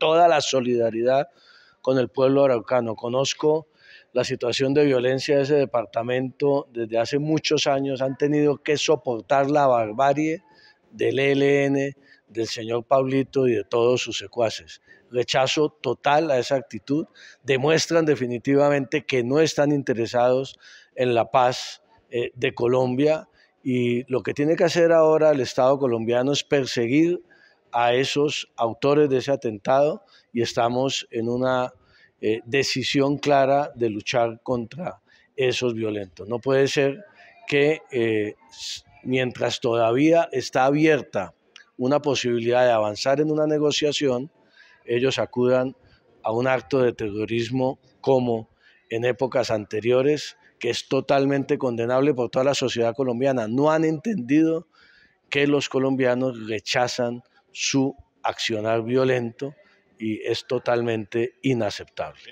toda la solidaridad con el pueblo araucano. Conozco la situación de violencia de ese departamento desde hace muchos años. Han tenido que soportar la barbarie del ELN, del señor Pablito y de todos sus secuaces. Rechazo total a esa actitud. Demuestran definitivamente que no están interesados en la paz eh, de Colombia y lo que tiene que hacer ahora el Estado colombiano es perseguir a esos autores de ese atentado y estamos en una eh, decisión clara de luchar contra esos violentos. No puede ser que eh, mientras todavía está abierta una posibilidad de avanzar en una negociación, ellos acudan a un acto de terrorismo como en épocas anteriores, que es totalmente condenable por toda la sociedad colombiana. No han entendido que los colombianos rechazan su accionar violento y es totalmente inaceptable.